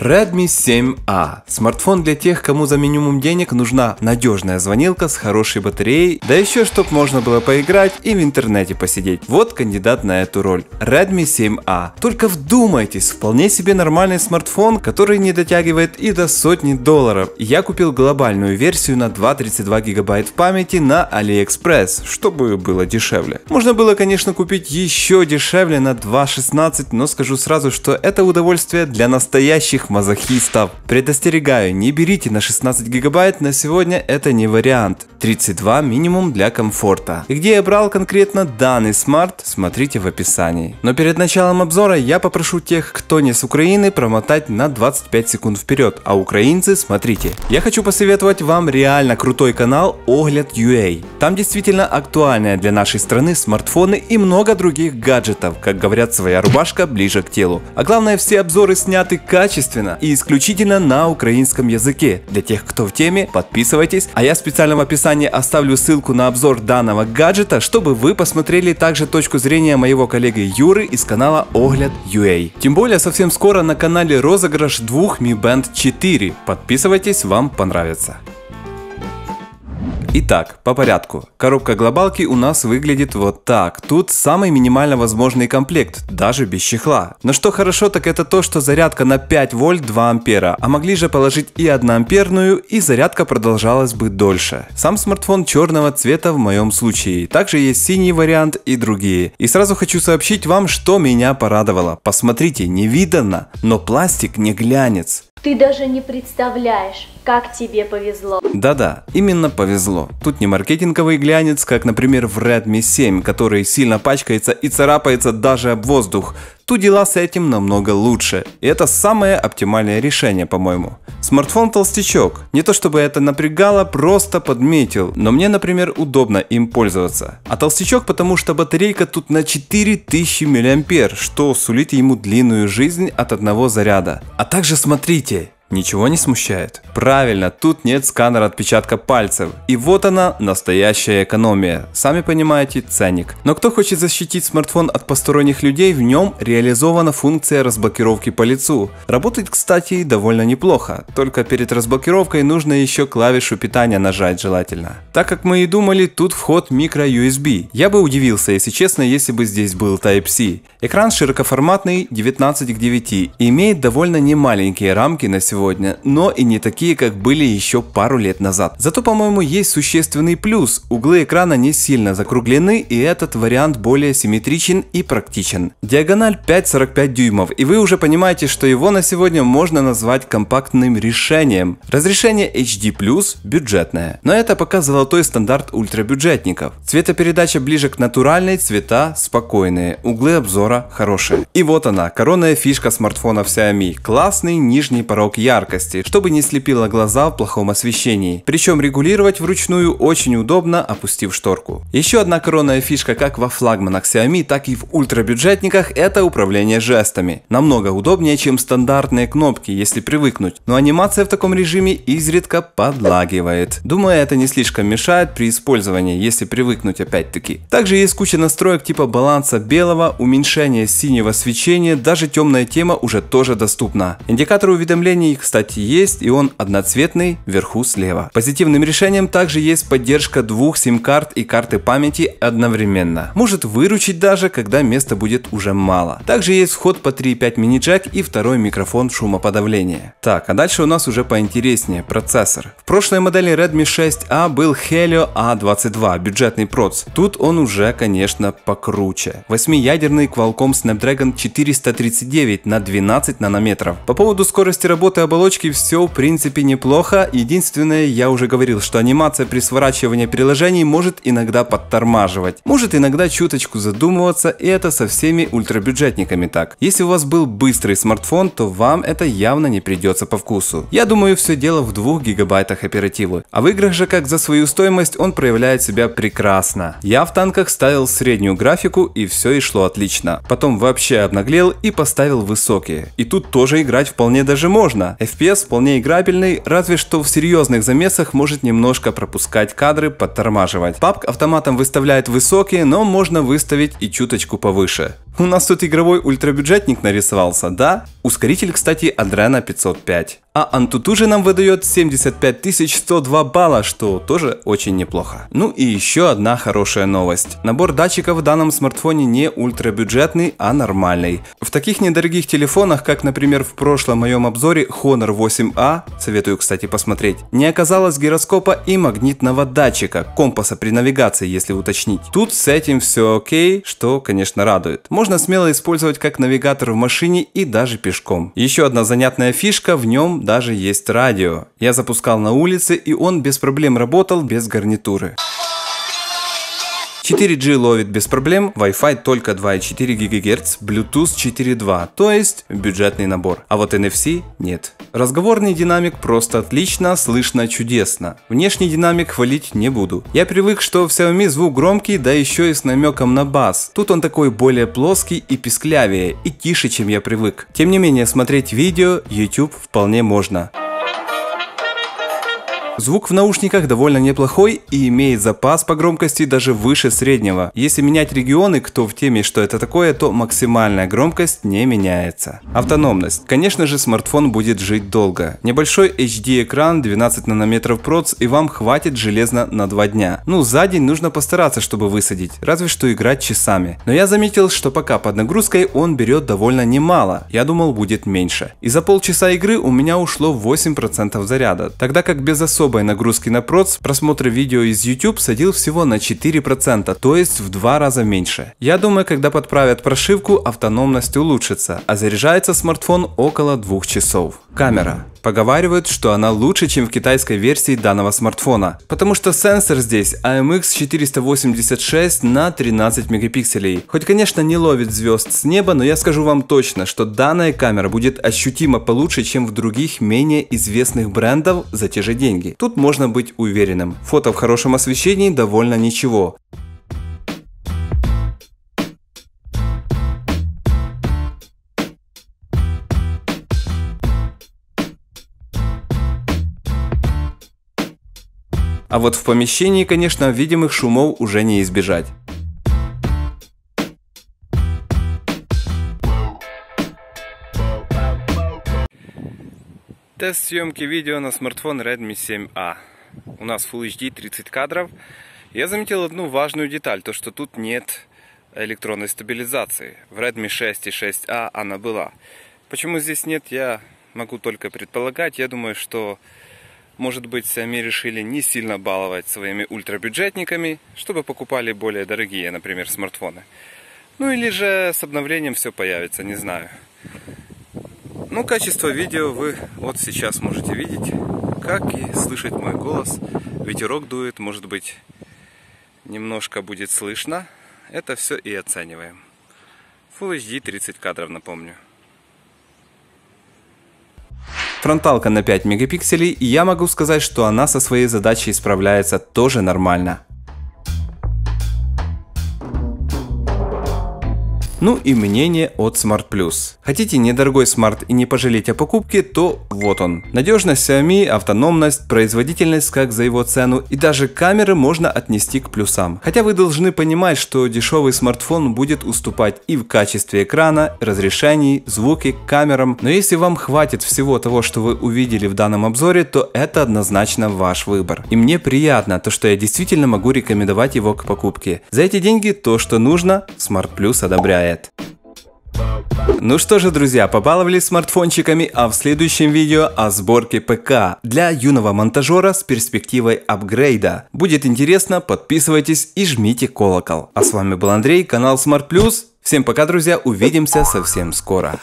Redmi 7A. Смартфон для тех, кому за минимум денег нужна надежная звонилка с хорошей батареей, да еще чтоб можно было поиграть и в интернете посидеть. Вот кандидат на эту роль. Redmi 7A. Только вдумайтесь, вполне себе нормальный смартфон, который не дотягивает и до сотни долларов. Я купил глобальную версию на 2,32 гигабайт памяти на AliExpress, чтобы было дешевле. Можно было, конечно, купить еще дешевле на 2,16, но скажу сразу, что это удовольствие для настоящих мазохистов. Предостерегаю, не берите на 16 гигабайт, на сегодня это не вариант. 32 минимум для комфорта. И где я брал конкретно данный смарт, смотрите в описании. Но перед началом обзора я попрошу тех, кто не с Украины, промотать на 25 секунд вперед, а украинцы смотрите. Я хочу посоветовать вам реально крутой канал Огляд UA. Там действительно актуальные для нашей страны смартфоны и много других гаджетов, как говорят своя рубашка ближе к телу. А главное все обзоры сняты качественно косвенно и исключительно на украинском языке. Для тех, кто в теме, подписывайтесь, а я в специальном описании оставлю ссылку на обзор данного гаджета, чтобы вы посмотрели также точку зрения моего коллеги Юры из канала Огляд UA. А». Тем более, совсем скоро на канале розыгрыш двух Mi Band 4. Подписывайтесь, вам понравится. Итак, по порядку. Коробка глобалки у нас выглядит вот так. Тут самый минимально возможный комплект, даже без чехла. Но что хорошо, так это то, что зарядка на 5 вольт 2 ампера, а могли же положить и 1 амперную, и зарядка продолжалась бы дольше. Сам смартфон черного цвета в моем случае. Также есть синий вариант и другие. И сразу хочу сообщить вам, что меня порадовало. Посмотрите, невиданно, но пластик не глянец. Ты даже не представляешь, как тебе повезло. Да-да, именно повезло. Тут не маркетинговый глянец, как, например, в Redmi 7, который сильно пачкается и царапается даже об воздух то дела с этим намного лучше. И это самое оптимальное решение, по-моему. Смартфон толстячок. Не то чтобы это напрягало, просто подметил. Но мне, например, удобно им пользоваться. А толстячок потому, что батарейка тут на 4000 мА, что сулит ему длинную жизнь от одного заряда. А также смотрите, Ничего не смущает? Правильно, тут нет сканера отпечатка пальцев. И вот она, настоящая экономия. Сами понимаете, ценник. Но кто хочет защитить смартфон от посторонних людей, в нем реализована функция разблокировки по лицу. Работает, кстати, довольно неплохо. Только перед разблокировкой нужно еще клавишу питания нажать желательно. Так как мы и думали, тут вход micro-USB. Я бы удивился, если честно, если бы здесь был Type-C. Экран широкоформатный 19 к 9 и имеет довольно немаленькие рамки на сегодня сегодня, но и не такие, как были еще пару лет назад. Зато, по-моему, есть существенный плюс. Углы экрана не сильно закруглены, и этот вариант более симметричен и практичен. Диагональ 5,45 дюймов, и вы уже понимаете, что его на сегодня можно назвать компактным решением. Разрешение HD+, бюджетное. Но это пока золотой стандарт ультрабюджетников. Цветопередача ближе к натуральной, цвета спокойные, углы обзора хорошие. И вот она, коронная фишка смартфонов Xiaomi. Классный нижний порог яркости яркости, чтобы не слепило глаза в плохом освещении. Причем регулировать вручную очень удобно, опустив шторку. Еще одна коронная фишка как во флагманах Xiaomi, так и в ультрабюджетниках – это управление жестами. Намного удобнее, чем стандартные кнопки, если привыкнуть, но анимация в таком режиме изредка подлагивает. Думаю, это не слишком мешает при использовании, если привыкнуть опять-таки. Также есть куча настроек типа баланса белого, уменьшения синего свечения, даже темная тема уже тоже доступна. Индикатор уведомлений кстати, есть, и он одноцветный вверху слева. Позитивным решением также есть поддержка двух сим-карт и карты памяти одновременно. Может выручить даже, когда места будет уже мало. Также есть вход по 3.5 мини-джек и второй микрофон шумоподавления. Так, а дальше у нас уже поинтереснее, процессор. В прошлой модели Redmi 6A а был Helio A22, а бюджетный проц. Тут он уже, конечно, покруче. Восьмиядерный Qualcomm Snapdragon 439 на 12 нанометров. По поводу скорости работы продукты оболочки все в принципе неплохо, единственное, я уже говорил, что анимация при сворачивании приложений может иногда подтормаживать, может иногда чуточку задумываться и это со всеми ультрабюджетниками так. Если у вас был быстрый смартфон, то вам это явно не придется по вкусу. Я думаю все дело в 2 гигабайтах оперативы, а в играх же как за свою стоимость он проявляет себя прекрасно. Я в танках ставил среднюю графику и все и шло отлично, потом вообще обнаглел и поставил высокие. И тут тоже играть вполне даже можно, FPS вполне играбельный, разве что в серьезных замесах может немножко пропускать кадры, подтормаживать. PUBG автоматом выставляет высокие, но можно выставить и чуточку повыше. У нас тут игровой ультрабюджетник нарисовался, да? Ускоритель, кстати, Адрена 505. А Antutu же нам выдает 75 102 балла, что тоже очень неплохо. Ну и еще одна хорошая новость. Набор датчиков в данном смартфоне не ультрабюджетный, а нормальный. В таких недорогих телефонах, как, например, в прошлом моем обзоре Honor 8A, а, советую, кстати, посмотреть, не оказалось гироскопа и магнитного датчика, компаса при навигации, если уточнить. Тут с этим все окей, что, конечно, радует. Можно можно смело использовать как навигатор в машине и даже пешком. Еще одна занятная фишка, в нем даже есть радио. Я запускал на улице и он без проблем работал без гарнитуры. 4G ловит без проблем, Wi-Fi только 2,4 ГГц, Bluetooth 4.2, то есть бюджетный набор. А вот NFC нет. Разговорный динамик просто отлично, слышно чудесно. Внешний динамик хвалить не буду. Я привык, что в Xiaomi звук громкий, да еще и с намеком на бас. Тут он такой более плоский и писклявее, и тише, чем я привык. Тем не менее, смотреть видео YouTube вполне можно. Звук в наушниках довольно неплохой и имеет запас по громкости даже выше среднего. Если менять регионы, кто в теме, что это такое, то максимальная громкость не меняется. Автономность. Конечно же, смартфон будет жить долго. Небольшой HD-экран 12 нанометров проц и вам хватит железно на 2 дня. Ну, за день нужно постараться, чтобы высадить, разве что играть часами. Но я заметил, что пока под нагрузкой он берет довольно немало, я думал будет меньше. И за полчаса игры у меня ушло 8% заряда, тогда как без особого особой нагрузки на проц, просмотры видео из YouTube садил всего на 4%, то есть в два раза меньше. Я думаю, когда подправят прошивку, автономность улучшится, а заряжается смартфон около двух часов. Камера. Поговаривают, что она лучше, чем в китайской версии данного смартфона, потому что сенсор здесь AMX 486 на 13 мегапикселей. Хоть, конечно, не ловит звезд с неба, но я скажу вам точно, что данная камера будет ощутимо получше, чем в других менее известных брендов за те же деньги. Тут можно быть уверенным. Фото в хорошем освещении довольно ничего. А вот в помещении, конечно, видимых шумов уже не избежать. Тест съемки видео на смартфон Redmi 7A. У нас Full HD 30 кадров. Я заметил одну важную деталь, то что тут нет электронной стабилизации. В Redmi 6 и 6A она была. Почему здесь нет, я могу только предполагать. Я думаю, что может быть, сами решили не сильно баловать своими ультрабюджетниками, чтобы покупали более дорогие, например, смартфоны. Ну или же с обновлением все появится, не знаю. Ну, качество видео вы вот сейчас можете видеть, как и слышать мой голос. Ветерок дует, может быть, немножко будет слышно. Это все и оцениваем. Full HD 30 кадров, напомню. Фронталка на 5 мегапикселей, и я могу сказать, что она со своей задачей справляется тоже нормально. Ну и мнение от Smart Plus. Хотите недорогой смарт и не пожалеть о покупке, то вот он. Надежность Xiaomi, автономность, производительность как за его цену и даже камеры можно отнести к плюсам. Хотя вы должны понимать, что дешевый смартфон будет уступать и в качестве экрана, разрешений, звуки, камерам. Но если вам хватит всего того, что вы увидели в данном обзоре, то это однозначно ваш выбор. И мне приятно то, что я действительно могу рекомендовать его к покупке. За эти деньги то, что нужно, Smart Plus одобряет позволяет. Ну что же, друзья, побаловались смартфончиками, а в следующем видео о сборке ПК для юного монтажера с перспективой апгрейда. Будет интересно, подписывайтесь и жмите колокол. А с вами был Андрей, канал Smart Plus. Всем пока, друзья, увидимся совсем скоро.